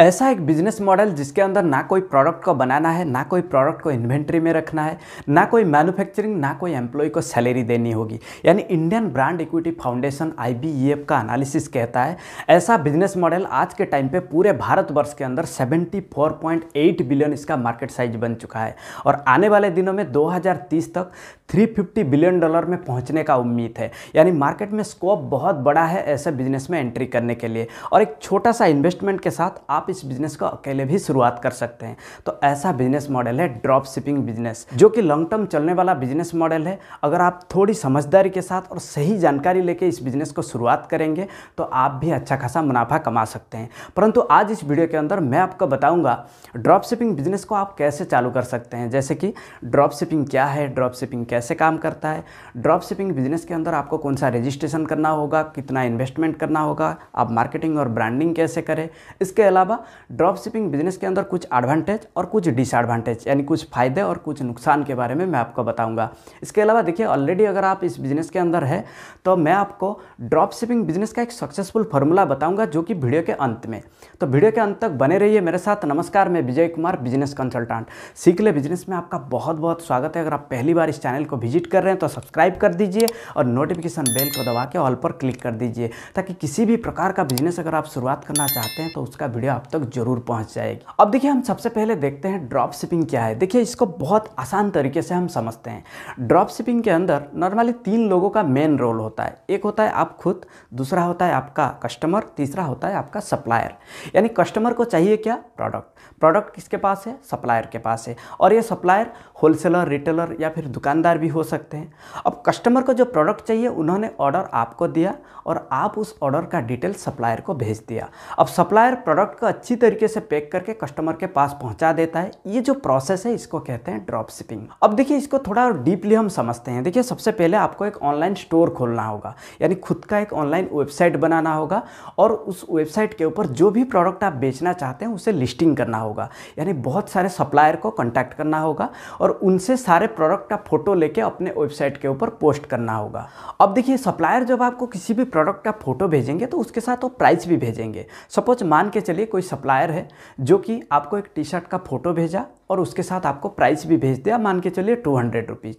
ऐसा एक business model जिसके अंदर ना कोई प्रोडक्ट को बनाना है ना कोई प्रोडक्ट को इन्वेंट्री में रखना है ना कोई मैन्युफैक्चरिंग ना कोई एम्प्लॉय को सैलरी देनी होगी यानी इंडियन ब्रांड इक्विटी फाउंडेशन आई का एनालिसिस कहता है ऐसा बिजनेस मॉडल आज के टाइम पे पूरे भारतवर्ष के अंदर 74.8 बिलियन इसका मार्केट साइज बन चुका है और आने वाले दिनों में 2030 तक 350 बिलियन डॉलर में पहुंचने का उम्मीद है यानी मार्केट में स्कोप बहुत बड़ा है ऐसे बिजनेस में एंट्री करने के लिए और एक छोटा सा इन्वेस्टमेंट के साथ आप आप इस बिज़नेस को अकेले भी शुरुआत कर सकते हैं तो ऐसा बिजनेस मॉडल है ड्रॉप शिपिंग बिजनेस जो कि लॉन्ग टर्म चलने वाला बिजनेस मॉडल है अगर आप थोड़ी समझदारी के साथ और सही जानकारी लेके इस बिज़नेस को शुरुआत करेंगे तो आप भी अच्छा खासा मुनाफा कमा सकते हैं परंतु आज इस वीडियो के अंदर मैं आपको बताऊंगा ड्रॉप शिपिंग बिजनेस को आप कैसे चालू कर सकते हैं जैसे कि ड्रॉप शिपिंग क्या है ड्रॉप शिपिंग कैसे काम करता है ड्रॉप शिपिंग बिजनेस के अंदर आपको कौन सा रजिस्ट्रेशन करना होगा कितना इन्वेस्टमेंट करना होगा आप मार्केटिंग और ब्रांडिंग कैसे करें इसके अलावा होगा ड्रॉप शिपिंग बिजनेस के अंदर कुछ एडवांटेज और कुछ डिसएडवांटेज यानी कुछ फ़ायदे और कुछ नुकसान के बारे में मैं आपको बताऊंगा इसके अलावा देखिए ऑलरेडी अगर आप इस बिज़नेस के अंदर है तो मैं आपको ड्रॉप शिपिंग बिजनेस का एक सक्सेसफुल फॉर्मूला बताऊंगा जो कि वीडियो के अंत में तो वीडियो के अंत तक बने रहिए मेरे साथ नमस्कार मैं विजय कुमार बिजनेस कंसल्टेंट सीख ले बिजनेस में आपका बहुत बहुत स्वागत है अगर आप पहली बार इस चैनल को विजिट कर रहे हैं तो सब्सक्राइब कर दीजिए और नोटिफिकेशन बेल को दबा के ऑल पर क्लिक कर दीजिए ताकि किसी भी प्रकार का बिजनेस अगर आप शुरुआत करना चाहते हैं तो उसका वीडियो आप आप तक जरूर पहुंच जाएगी अब देखिए हम सबसे पहले देखते हैं ड्रॉप शिपिंग क्या है देखिए इसको बहुत आसान तरीके से हम समझते हैं ड्रॉप शिपिंग के अंदर नॉर्मली तीन लोगों का मेन रोल होता है एक होता है आप खुद दूसरा होता है आपका कस्टमर तीसरा होता है आपका सप्लायर यानी कस्टमर को चाहिए क्या प्रोडक्ट प्रोडक्ट किसके पास है सप्लायर के पास है और ये सप्लायर होलसेलर रिटेलर या फिर दुकानदार भी हो सकते हैं अब कस्टमर को जो प्रोडक्ट चाहिए उन्होंने ऑर्डर आपको दिया और आप उस ऑर्डर का डिटेल सप्लायर को भेज दिया अब सप्लायर प्रोडक्ट को अच्छी तरीके से पैक करके कस्टमर के पास पहुंचा देता है ये जो प्रोसेस है इसको कहते हैं ड्रॉप शिपिंग अब देखिए इसको थोड़ा डीपली हम समझते हैं देखिए सबसे पहले आपको एक ऑनलाइन स्टोर खोलना होगा यानी खुद का एक ऑनलाइन वेबसाइट बनाना होगा और उस वेबसाइट के ऊपर जो भी प्रोडक्ट आप बेचना चाहते हैं उसे लिस्टिंग करना होगा यानी बहुत सारे सप्लायर को कॉन्टैक्ट करना होगा और उनसे सारे प्रोडक्ट का फ़ोटो लेके अपने वेबसाइट के ऊपर पोस्ट करना होगा अब देखिए सप्लायर जब आपको किसी भी प्रोडक्ट का फ़ोटो भेजेंगे तो उसके साथ वो प्राइस भी भेजेंगे सपोज मान के चलिए कोई सप्लायर है जो कि आपको एक टी शर्ट का फ़ोटो भेजा और उसके साथ आपको प्राइस भी भेज दिया मान के चलिए टू हंड्रेड रुपीज़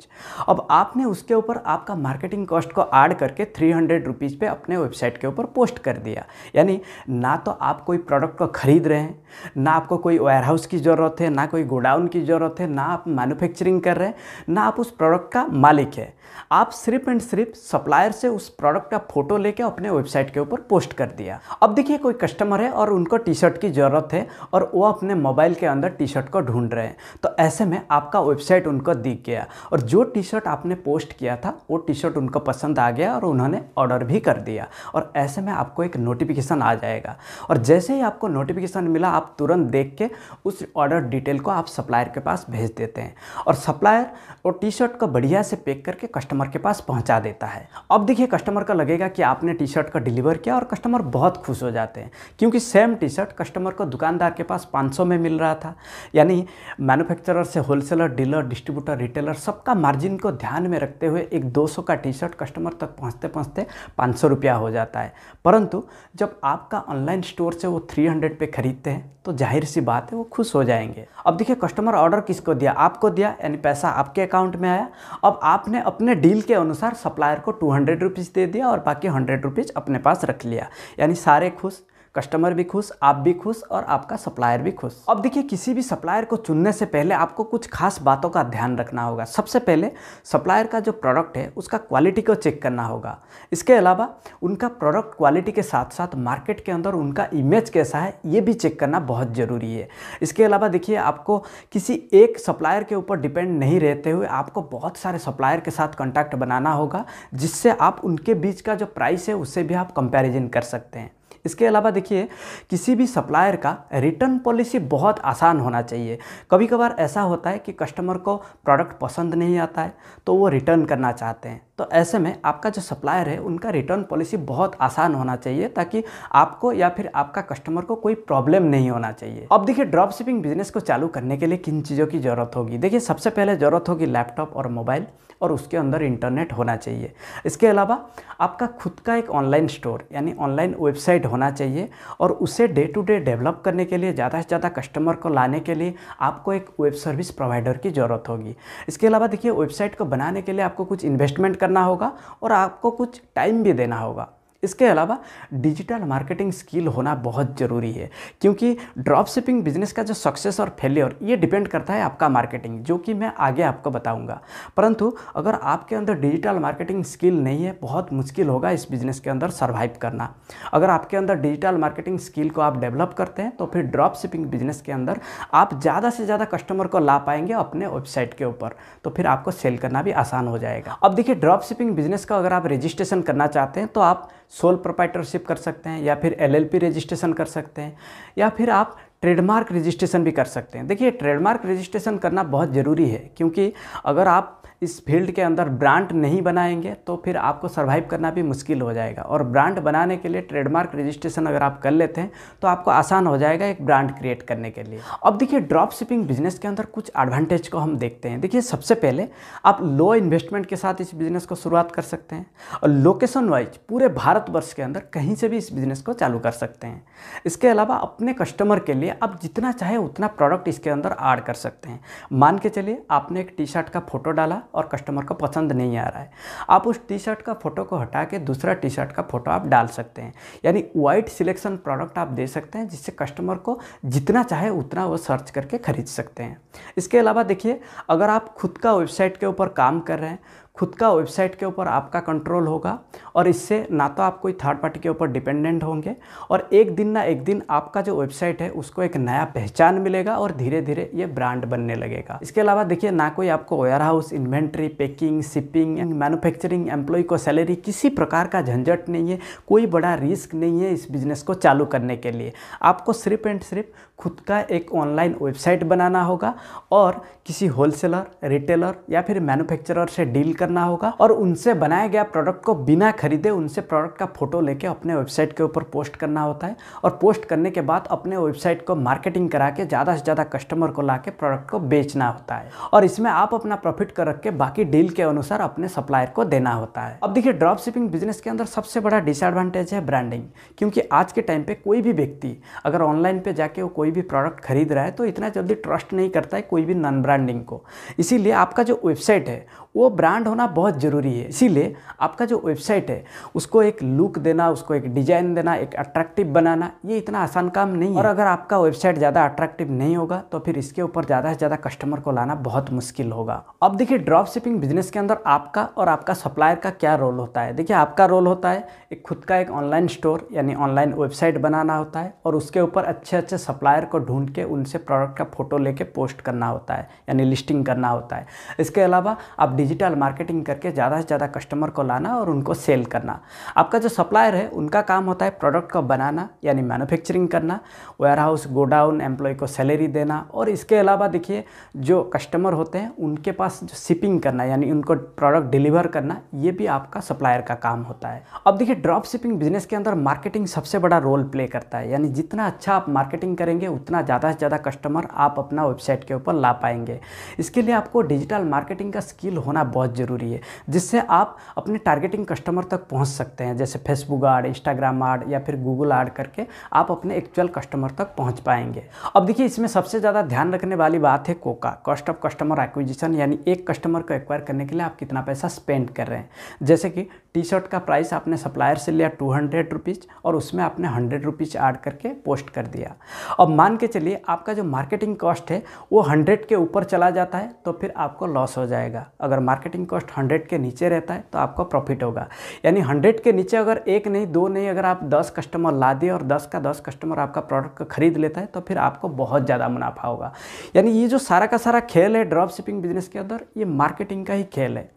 अब आपने उसके ऊपर आपका मार्केटिंग कॉस्ट को ऐड करके थ्री हंड्रेड रुपीज़ पर अपने वेबसाइट के ऊपर पोस्ट कर दिया यानी ना तो आप कोई प्रोडक्ट को ख़रीद रहे हैं ना आपको कोई वेयरहाउस की ज़रूरत है ना कोई गोडाउन की ज़रूरत है ना आप मैन्युफैक्चरिंग कर रहे हैं ना आप उस प्रोडक्ट का मालिक है आप सिर्फ एंड सिर्फ सप्लायर से उस प्रोडक्ट का फ़ोटो लेके अपने वेबसाइट के ऊपर पोस्ट कर दिया अब देखिए कोई कस्टमर है और उनको टी शर्ट शर्ट की ज़रूरत है और वो अपने मोबाइल के अंदर टी शर्ट को ढूंढ रहे हैं तो ऐसे में आपका वेबसाइट उनको दिख गया और जो टी शर्ट आपने पोस्ट किया था वो टी शर्ट उनको पसंद आ गया और उन्होंने ऑर्डर भी कर दिया और ऐसे में आपको एक नोटिफिकेशन आ जाएगा और जैसे ही आपको नोटिफिकेशन मिला आप तुरंत देख के उस ऑर्डर डिटेल को आप सप्लायर के पास भेज देते हैं और सप्लायर वो टी शर्ट को बढ़िया से पैक करके कस्टमर के पास पहुंचा देता है अब देखिए कस्टमर का लगेगा कि आपने टी शर्ट का डिलीवर किया और कस्टमर बहुत खुश हो जाते हैं क्योंकि सेम टी शर्ट कस्टमर को दुकानदार के पास 500 में मिल रहा था यानी मैन्युफैक्चरर से होलसेलर डीलर डिस्ट्रीब्यूटर रिटेलर सबका मार्जिन को ध्यान में रखते हुए एक 200 का टी शर्ट कस्टमर तक पहुँचते पहुँचते पाँच रुपया हो जाता है परंतु जब आपका ऑनलाइन स्टोर से वो थ्री हंड्रेड पे खरीदते हैं तो जाहिर सी बात है वो खुश हो जाएंगे अब देखिए कस्टमर ऑर्डर किसको दिया आपको दिया यानी पैसा आपके अकाउंट में आया अब आपने अपने डील के अनुसार सप्लायर को टू हंड्रेड रुपीज़ दे दिया और बाकी हंड्रेड रुपीज़ अपने पास रख लिया यानी सारे खुश कस्टमर भी खुश आप भी खुश और आपका सप्लायर भी खुश अब देखिए किसी भी सप्लायर को चुनने से पहले आपको कुछ खास बातों का ध्यान रखना होगा सबसे पहले सप्लायर का जो प्रोडक्ट है उसका क्वालिटी को चेक करना होगा इसके अलावा उनका प्रोडक्ट क्वालिटी के साथ साथ मार्केट के अंदर उनका इमेज कैसा है ये भी चेक करना बहुत ज़रूरी है इसके अलावा देखिए आपको किसी एक सप्लायर के ऊपर डिपेंड नहीं रहते हुए आपको बहुत सारे सप्लायर के साथ कॉन्टैक्ट बनाना होगा जिससे आप उनके बीच का जो प्राइस है उससे भी आप कंपेरिजन कर सकते हैं इसके अलावा देखिए किसी भी सप्लायर का रिटर्न पॉलिसी बहुत आसान होना चाहिए कभी कभार ऐसा होता है कि कस्टमर को प्रोडक्ट पसंद नहीं आता है तो वो रिटर्न करना चाहते हैं तो ऐसे में आपका जो सप्लायर है उनका रिटर्न पॉलिसी बहुत आसान होना चाहिए ताकि आपको या फिर आपका कस्टमर को कोई प्रॉब्लम नहीं होना चाहिए अब देखिए ड्रॉप शिपिंग बिजनेस को चालू करने के लिए किन चीज़ों की ज़रूरत होगी देखिए सबसे पहले ज़रूरत होगी लैपटॉप और मोबाइल और उसके अंदर इंटरनेट होना चाहिए इसके अलावा आपका खुद का एक ऑनलाइन स्टोर यानी ऑनलाइन वेबसाइट होना चाहिए और उसे डे टू डे डेवलप करने के लिए ज़्यादा से ज़्यादा कस्टमर को लाने के लिए आपको एक वेब सर्विस प्रोवाइडर की ज़रूरत होगी इसके अलावा देखिए वेबसाइट को बनाने के लिए आपको कुछ इन्वेस्टमेंट करना होगा और आपको कुछ टाइम भी देना होगा इसके अलावा डिजिटल मार्केटिंग स्किल होना बहुत ज़रूरी है क्योंकि ड्रॉप शिपिंग बिजनेस का जो सक्सेस और फेलियर ये डिपेंड करता है आपका मार्केटिंग जो कि मैं आगे आपको बताऊँगा परंतु अगर आपके अंदर डिजिटल मार्केटिंग स्किल नहीं है बहुत मुश्किल होगा इस बिज़नेस के अंदर सर्वाइव करना अगर आपके अंदर डिजिटल मार्केटिंग स्किल को आप डेवलप करते हैं तो फिर ड्रॉप शिपिंग बिजनेस के अंदर आप ज़्यादा से ज़्यादा कस्टमर को ला पाएंगे अपने वेबसाइट के ऊपर तो फिर आपको सेल करना भी आसान हो जाएगा अब देखिए ड्रॉप शिपिंग बिजनेस का अगर आप रजिस्ट्रेशन करना चाहते हैं तो आप सोल प्रोपाइटरशिप कर सकते हैं या फिर एलएलपी रजिस्ट्रेशन कर सकते हैं या फिर आप ट्रेडमार्क रजिस्ट्रेशन भी कर सकते हैं देखिए ट्रेडमार्क रजिस्ट्रेशन करना बहुत ज़रूरी है क्योंकि अगर आप इस फील्ड के अंदर ब्रांड नहीं बनाएंगे तो फिर आपको सर्वाइव करना भी मुश्किल हो जाएगा और ब्रांड बनाने के लिए ट्रेडमार्क रजिस्ट्रेशन अगर आप कर लेते हैं तो आपको आसान हो जाएगा एक ब्रांड क्रिएट करने के लिए अब देखिए ड्रॉप शिपिंग बिजनेस के अंदर कुछ एडवांटेज को हम देखते हैं देखिए सबसे पहले आप लो इन्वेस्टमेंट के साथ इस बिज़नेस को शुरुआत कर सकते हैं और लोकेशन वाइज पूरे भारतवर्ष के अंदर कहीं से भी इस बिज़नेस को चालू कर सकते हैं इसके अलावा अपने कस्टमर के लिए आप जितना चाहे उतना प्रोडक्ट इसके अंदर ऐड कर सकते हैं मान के चलिए आपने एक टी शर्ट का फ़ोटो डाला और कस्टमर को पसंद नहीं आ रहा है आप उस टी शर्ट का फ़ोटो को हटा के दूसरा टी शर्ट का फ़ोटो आप डाल सकते हैं यानी वाइट सिलेक्शन प्रोडक्ट आप दे सकते हैं जिससे कस्टमर को जितना चाहे उतना वो सर्च करके ख़रीद सकते हैं इसके अलावा देखिए अगर आप खुद का वेबसाइट के ऊपर काम कर रहे हैं खुद का वेबसाइट के ऊपर आपका कंट्रोल होगा और इससे ना तो आप कोई थर्ड पार्टी के ऊपर डिपेंडेंट होंगे और एक दिन ना एक दिन आपका जो वेबसाइट है उसको एक नया पहचान मिलेगा और धीरे धीरे ये ब्रांड बनने लगेगा इसके अलावा देखिए ना कोई आपको warehouse inventory packing shipping manufacturing employ को सैलरी किसी प्रकार का झंझट नहीं है कोई बड़ा रिस्क नहीं है इस बिज़नेस को चालू करने के लिए आपको सिर्फ एंड सिर्फ खुद का एक ऑनलाइन वेबसाइट बनाना होगा और किसी होलसेलर रिटेलर या फिर मैनुफैक्चरर से डील कर करना होगा और उनसे बनाया गया प्रोडक्ट को बिना खरीदे उनसे प्रोडक्ट का फोटो लेके अपने वेबसाइट के ऊपर पोस्ट करना होता है और पोस्ट करने के बाद अपने वेबसाइट को मार्केटिंग करा के ज़्यादा से ज़्यादा कस्टमर को ला प्रोडक्ट को बेचना होता है और इसमें आप अपना प्रॉफिट कर रख के बाकी डील के अनुसार अपने सप्लायर को देना होता है अब देखिए ड्रॉप शिपिंग बिजनेस के अंदर सबसे बड़ा डिसएडवांटेज है ब्रांडिंग क्योंकि आज के टाइम पे कोई भी व्यक्ति अगर ऑनलाइन पे जाके वो कोई भी प्रोडक्ट खरीद रहा है तो इतना जल्दी ट्रस्ट नहीं करता है कोई भी नॉन ब्रांडिंग को इसीलिए आपका जो वेबसाइट है वो ब्रांड होना बहुत ज़रूरी है इसीलिए आपका जो वेबसाइट है उसको एक लुक देना उसको एक डिजाइन देना एक अट्रैक्टिव बनाना ये इतना आसान काम नहीं है और अगर आपका वेबसाइट ज़्यादा अट्रैक्टिव नहीं होगा तो फिर इसके ऊपर ज़्यादा से ज़्यादा कस्टमर को लाना बहुत मुश्किल होगा अब देखिए ड्रॉप शिपिंग बिजनेस के अंदर आपका और आपका सप्लायर का क्या रोल होता है देखिए आपका रोल होता है एक खुद का एक ऑनलाइन स्टोर यानी ऑनलाइन वेबसाइट बनाना होता है और उसके ऊपर अच्छे अच्छे सप्लायर को ढूंढ के उनसे प्रोडक्ट का फ़ोटो लेके पोस्ट करना होता है यानी लिस्टिंग करना होता है इसके अलावा आप डिजिटल मार्केट मार्केटिंग करके ज़्यादा से ज़्यादा कस्टमर को लाना और उनको सेल करना आपका जो सप्लायर है उनका काम होता है प्रोडक्ट को बनाना यानी मैन्युफैक्चरिंग करना वेयर हाउस गोडाउन एम्प्लॉय को सैलरी देना और इसके अलावा देखिए जो कस्टमर होते हैं उनके पास जो शिपिंग करना यानी उनको प्रोडक्ट डिलीवर करना ये भी आपका सप्लायर का काम होता है अब देखिए ड्रॉप शिपिंग बिजनेस के अंदर मार्केटिंग सबसे बड़ा रोल प्ले करता है यानी जितना अच्छा आप मार्केटिंग करेंगे उतना ज़्यादा से ज़्यादा कस्टमर आप अपना वेबसाइट के ऊपर ला पाएंगे इसके लिए आपको डिजिटल मार्केटिंग का स्किल होना बहुत जरूरी जरूरी है जिससे आप अपने टारगेटिंग कस्टमर तक पहुंच सकते हैं जैसे फेसबुक आड इंस्टाग्राम आड या फिर गूगल आड करके आप अपने एक्चुअल कस्टमर तक पहुंच पाएंगे अब देखिए इसमें सबसे ज़्यादा ध्यान रखने वाली बात है COCA cost of customer acquisition यानी एक कस्टमर को एक्वायर करने के लिए आप कितना पैसा स्पेंड कर रहे हैं जैसे कि टी शर्ट का प्राइस आपने सप्लायर से लिया टू हंड्रेड रुपीज़ और उसमें आपने हंड्रेड रुपीज़ ऐड करके पोस्ट कर दिया अब मान के चलिए आपका जो मार्केटिंग कॉस्ट है वो हंड्रेड के ऊपर चला जाता है तो फिर आपको लॉस हो जाएगा अगर मार्केटिंग कॉस्ट कॉस्ट हंड्रेड के नीचे रहता है तो आपका प्रॉफिट होगा यानी हंड्रेड के नीचे अगर एक नहीं दो नहीं अगर आप दस कस्टमर ला दिए और दस का दस कस्टमर आपका प्रोडक्ट खरीद लेता है तो फिर आपको बहुत ज़्यादा मुनाफा होगा यानी ये जो सारा का सारा खेल है ड्रॉप शिपिंग बिजनेस के अंदर ये मार्केटिंग का ही खेल है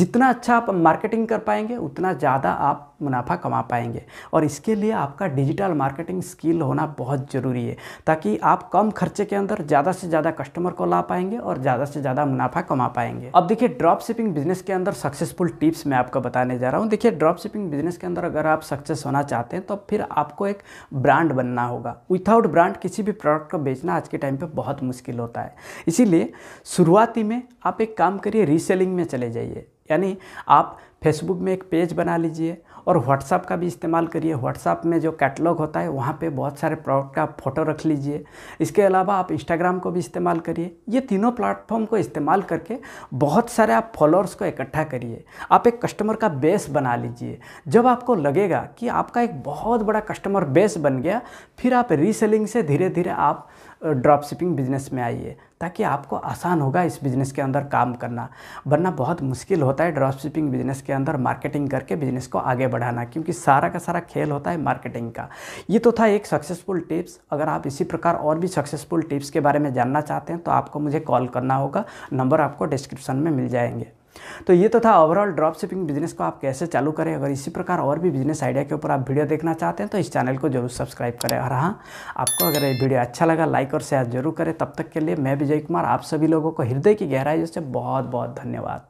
जितना अच्छा आप मार्केटिंग कर पाएंगे उतना ज़्यादा आप मुनाफा कमा पाएंगे और इसके लिए आपका डिजिटल मार्केटिंग स्किल होना बहुत ज़रूरी है ताकि आप कम खर्चे के अंदर ज़्यादा से ज़्यादा कस्टमर को ला पाएंगे और ज़्यादा से ज़्यादा मुनाफा कमा पाएंगे अब देखिए ड्रॉप शिपिंग बिजनेस के अंदर सक्सेसफुल टिप्स मैं आपको बताने जा रहा हूँ देखिए ड्रॉप शिपिंग बिजनेस के अंदर अगर आप सक्सेस होना चाहते हैं तो फिर आपको एक ब्रांड बनना होगा विथआउट ब्रांड किसी भी प्रोडक्ट को बेचना आज के टाइम पर बहुत मुश्किल होता है इसीलिए शुरुआती में आप एक काम करिए रीसेलिंग में चले जाइए यानी आप फेसबुक में एक पेज बना लीजिए और व्हाट्सअप का भी इस्तेमाल करिए व्हाट्सअप में जो कैटलॉग होता है वहाँ पे बहुत सारे प्रोडक्ट का फ़ोटो रख लीजिए इसके अलावा आप इंस्टाग्राम को भी इस्तेमाल करिए ये तीनों प्लेटफॉर्म को इस्तेमाल करके बहुत सारे आप फॉलोअर्स को इकट्ठा करिए आप एक कस्टमर का बेस बना लीजिए जब आपको लगेगा कि आपका एक बहुत बड़ा कस्टमर बेस बन गया फिर आप रीसेलिंग से धीरे धीरे आप ड्रॉप शिपिंग बिज़नेस में आइए ताकि आपको आसान होगा इस बिज़नेस के अंदर काम करना वरना बहुत मुश्किल होता है ड्रॉप शिपिंग बिज़नेस के अंदर मार्केटिंग करके बिज़नेस को आगे बढ़ाना क्योंकि सारा का सारा खेल होता है मार्केटिंग का ये तो था एक सक्सेसफुल टिप्स अगर आप इसी प्रकार और भी सक्सेसफुल टिप्स के बारे में जानना चाहते हैं तो आपको मुझे कॉल करना होगा नंबर आपको डिस्क्रिप्शन में मिल जाएंगे तो ये तो था ओवरऑल ड्रॉप शिपिंग बिजनेस को आप कैसे चालू करें अगर इसी प्रकार और भी बिजनेस आइडिया के ऊपर आप वीडियो देखना चाहते हैं तो इस चैनल को जरूर सब्सक्राइब करें और हाँ आपको अगर ये वीडियो अच्छा लगा लाइक और शेयर जरूर करें तब तक के लिए मैं विजय कुमार आप सभी लोगों को हृदय की गहराई से बहुत बहुत धन्यवाद